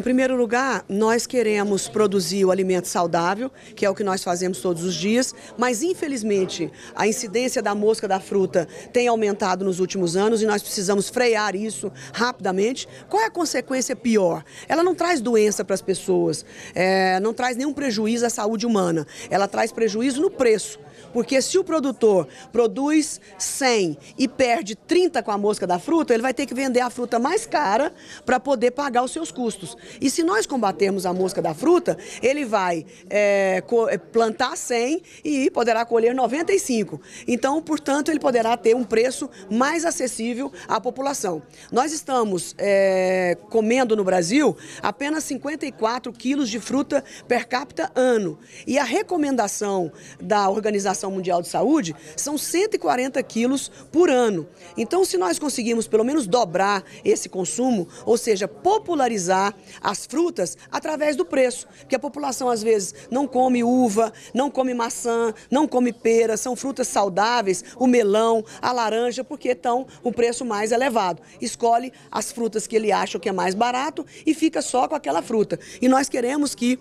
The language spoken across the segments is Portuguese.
Em primeiro lugar, nós queremos produzir o alimento saudável, que é o que nós fazemos todos os dias, mas infelizmente a incidência da mosca da fruta tem aumentado nos últimos anos e nós precisamos frear isso rapidamente. Qual é a consequência pior? Ela não traz doença para as pessoas, é, não traz nenhum prejuízo à saúde humana, ela traz prejuízo no preço. Porque se o produtor produz 100 e perde 30 com a mosca da fruta, ele vai ter que vender a fruta mais cara para poder pagar os seus custos. E se nós combatermos a mosca da fruta, ele vai é, é plantar 100 e poderá colher 95. Então, portanto, ele poderá ter um preço mais acessível à população. Nós estamos é, comendo no Brasil apenas 54 quilos de fruta per capita ano. E a recomendação da organização Organização Mundial de Saúde são 140 quilos por ano. Então, se nós conseguirmos pelo menos dobrar esse consumo, ou seja, popularizar as frutas através do preço, porque a população às vezes não come uva, não come maçã, não come pera, são frutas saudáveis, o melão, a laranja, porque estão um preço mais elevado. Escolhe as frutas que ele acha que é mais barato e fica só com aquela fruta. E nós queremos que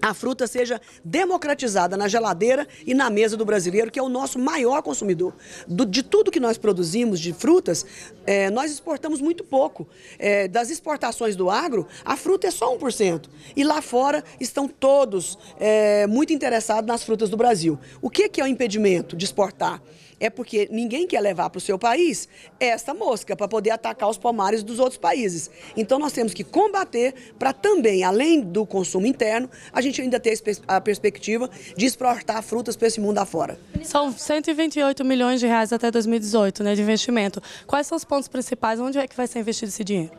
a fruta seja democratizada na geladeira e na mesa do brasileiro, que é o nosso maior consumidor. Do, de tudo que nós produzimos de frutas, é, nós exportamos muito pouco. É, das exportações do agro, a fruta é só 1%. E lá fora estão todos é, muito interessados nas frutas do Brasil. O que, que é o impedimento de exportar? é porque ninguém quer levar para o seu país essa mosca para poder atacar os pomares dos outros países. Então nós temos que combater para também, além do consumo interno, a gente ainda ter a perspectiva de exportar frutas para esse mundo afora. São 128 milhões de reais até 2018 né, de investimento. Quais são os pontos principais? Onde é que vai ser investido esse dinheiro?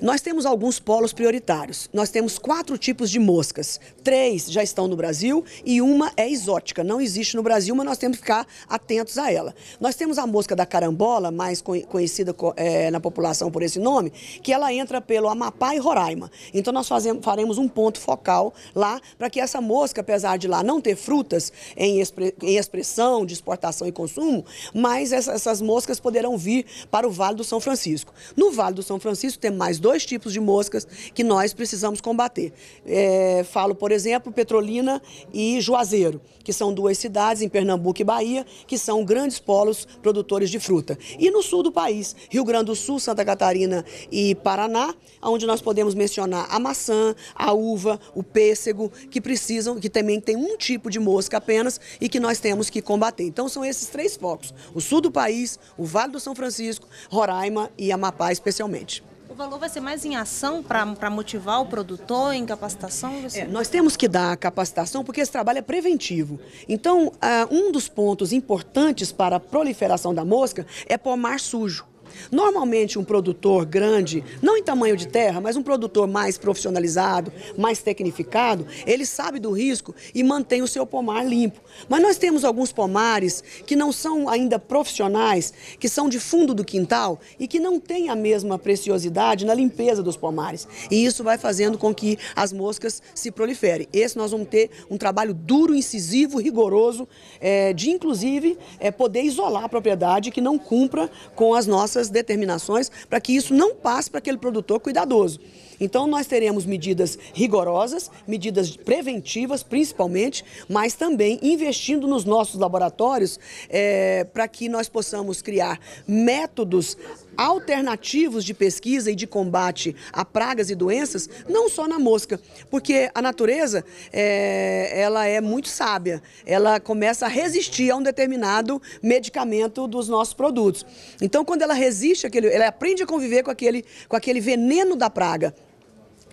Nós temos alguns polos prioritários. Nós temos quatro tipos de moscas. Três já estão no Brasil e uma é exótica. Não existe no Brasil, mas nós temos que ficar atentos a ela. Nós temos a mosca da carambola, mais conhecida é, na população por esse nome, que ela entra pelo Amapá e Roraima. Então nós fazemos, faremos um ponto focal lá para que essa mosca, apesar de lá não ter frutas em, expre, em expressão de exportação e consumo, mas essa, essas moscas poderão vir para o Vale do São Francisco. No Vale do São Francisco temos mais dois tipos de moscas que nós precisamos combater. É, falo, por exemplo, Petrolina e Juazeiro, que são duas cidades em Pernambuco e Bahia, que são grandes polos produtores de fruta. E no sul do país, Rio Grande do Sul, Santa Catarina e Paraná, onde nós podemos mencionar a maçã, a uva, o pêssego, que precisam, que também tem um tipo de mosca apenas e que nós temos que combater. Então são esses três focos: o sul do país, o Vale do São Francisco, Roraima e Amapá, especialmente. O valor vai ser mais em ação para motivar o produtor, em capacitação? É, você... É, nós temos que dar capacitação porque esse trabalho é preventivo. Então, uh, um dos pontos importantes para a proliferação da mosca é pomar sujo. Normalmente, um produtor grande, não em tamanho de terra, mas um produtor mais profissionalizado, mais tecnificado, ele sabe do risco e mantém o seu pomar limpo. Mas nós temos alguns pomares que não são ainda profissionais, que são de fundo do quintal e que não têm a mesma preciosidade na limpeza dos pomares. E isso vai fazendo com que as moscas se proliferem. Esse nós vamos ter um trabalho duro, incisivo, rigoroso, é, de inclusive é, poder isolar a propriedade que não cumpra com as nossas determinações para que isso não passe para aquele produtor cuidadoso. Então, nós teremos medidas rigorosas, medidas preventivas, principalmente, mas também investindo nos nossos laboratórios é, para que nós possamos criar métodos alternativos de pesquisa e de combate a pragas e doenças, não só na mosca, porque a natureza é, ela é muito sábia, ela começa a resistir a um determinado medicamento dos nossos produtos. Então, quando ela resiste, aquele, ela aprende a conviver com aquele, com aquele veneno da praga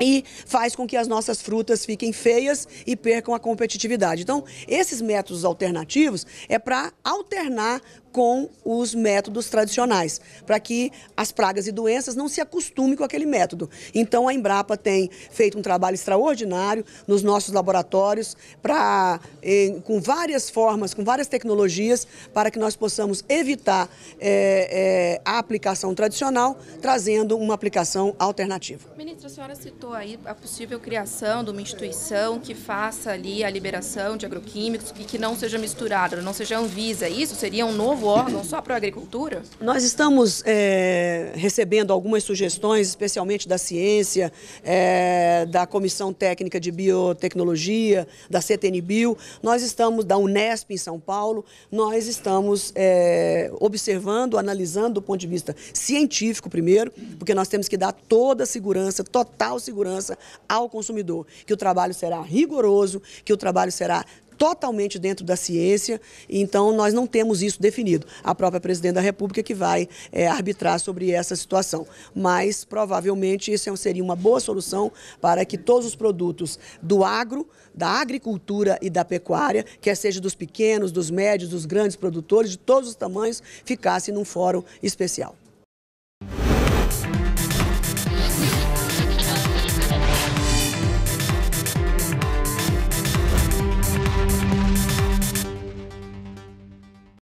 e faz com que as nossas frutas fiquem feias e percam a competitividade. Então, esses métodos alternativos é para alternar com os métodos tradicionais, para que as pragas e doenças não se acostumem com aquele método. Então, a Embrapa tem feito um trabalho extraordinário nos nossos laboratórios, pra, em, eh, com várias formas, com várias tecnologias, para que nós possamos evitar é, é, a aplicação tradicional, trazendo uma aplicação alternativa. Ministra, a senhora citou aí a possível criação de uma instituição que faça ali a liberação de agroquímicos e que não seja misturada, não seja Anvisa. É isso seria um novo órgão só para a agricultura? Nós estamos é, recebendo algumas sugestões, especialmente da ciência, é, da Comissão Técnica de Biotecnologia, da CTNBio. Nós estamos, da Unesp em São Paulo, nós estamos é, observando, analisando do ponto de vista científico primeiro, porque nós temos que dar toda a segurança, total segurança segurança ao consumidor, que o trabalho será rigoroso, que o trabalho será totalmente dentro da ciência, então nós não temos isso definido. A própria Presidente da República que vai é, arbitrar sobre essa situação. Mas, provavelmente, isso é seria uma boa solução para que todos os produtos do agro, da agricultura e da pecuária, quer seja dos pequenos, dos médios, dos grandes produtores, de todos os tamanhos, ficassem num fórum especial.